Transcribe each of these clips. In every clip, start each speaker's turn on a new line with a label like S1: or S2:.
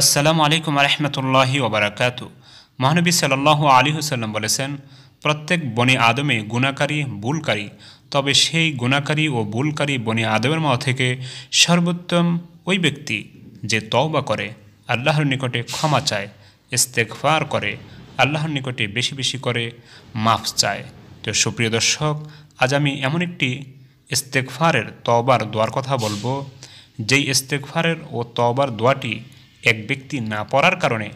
S1: আসসালামু আলাইকুম আরহামতুল্লাহি ওবরাকাত মহানবী সাল্লাহ আলী হুসাল্লাম বলেছেন প্রত্যেক বনি আদমে গুণাকারী ভুলকারী তবে সেই গুণাকারী ও ভুলকারী বনি আদমের মত থেকে সর্বোত্তম ওই ব্যক্তি যে তওবা করে আল্লাহর নিকটে ক্ষমা চায় ইস্তেকফার করে আল্লাহর নিকটে বেশি বেশি করে মাফ চায় তো সুপ্রিয় দর্শক আজ আমি এমন একটি ইস্তেকফারের তওবার দোয়ার কথা বলবো যেই ইস্তেকফারের ও তওবার দোয়াটি এক ব্যক্তি না পড়ার কারণে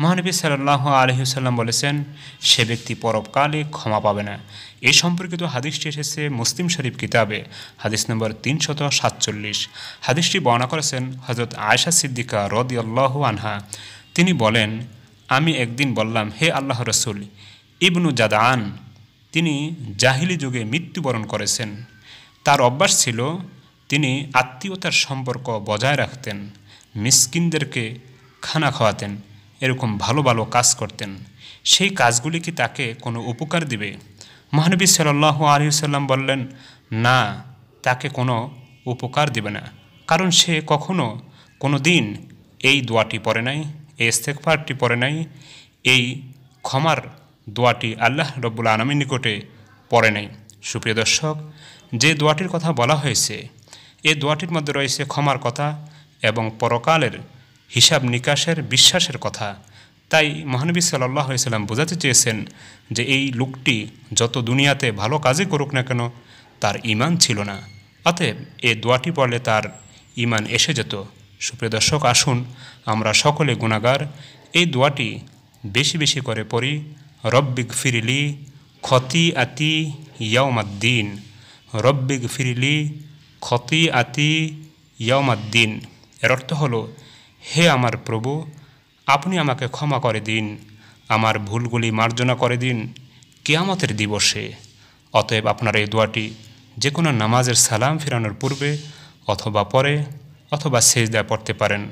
S1: মহানবী সাল্লাহ আলহিসাল্লাম বলেছেন সে ব্যক্তি পরবকালে ক্ষমা পাবে না এ সম্পর্কিত হাদিসটি এসেছে মুসলিম শরীফ কিতাবে হাদিস নম্বর তিনশত সাতচল্লিশ হাদিসটি বর্ণনা করেছেন হজরত আয়সা সিদ্দিকা রদি আল্লাহ আনহা তিনি বলেন আমি একদিন বললাম হে আল্লাহ রসুল ইবনু জাদান তিনি জাহিলি যুগে মৃত্যুবরণ করেছেন তার অভ্যাস ছিল তিনি আত্মীয়তার সম্পর্ক বজায় রাখতেন মিসকিনদেরকে খানা খাওয়াতেন এরকম ভালো ভালো কাজ করতেন সেই কাজগুলি কি তাকে কোনো উপকার দিবে মহানবী সাল্লাহ আলহিসাল্লাম বললেন না তাকে কোনো উপকার দিবে না কারণ সে কখনো কোনো দিন এই দোয়াটি পরে নাই এই ইস্তেকফারটি পরে নাই এই ক্ষমার দোয়াটি আল্লাহ রব্বুল আলমীর নিকটে পড়ে নাই সুপ্রিয় দর্শক যে দোয়াটির কথা বলা হয়েছে এই দোয়াটির মধ্যে রয়েছে ক্ষমার কথা এবং পরকালের হিসাব নিকাশের বিশ্বাসের কথা তাই মহানবী সাল্লাহ ইসলাম বোঝাতে চেয়েছেন যে এই লোকটি যত দুনিয়াতে ভালো কাজই করুক না কেন তার ইমান ছিল না অতএব এ দোয়াটি পড়লে তার ইমান এসে যেত সুপ্রিয় দর্শক আসুন আমরা সকলে গুণাগার এই দোয়াটি বেশি বেশি করে পড়ি রব্বিক ফিরিলি ক্ষতি আতি ইয়াউমাদ্দিন রব্বিক ফিরিলি ক্ষতি আতি ইয়াউমাদ্দিন এর অর্থ হল হে আমার প্রভু আপনি আমাকে ক্ষমা করে দিন আমার ভুলগুলি মার্জনা করে দিন কেয়ামতের দিবসে অতএব আপনার এই দোয়াটি যে কোনো নামাজের সালাম ফেরানোর পূর্বে অথবা পরে অথবা সেজদা পড়তে পারেন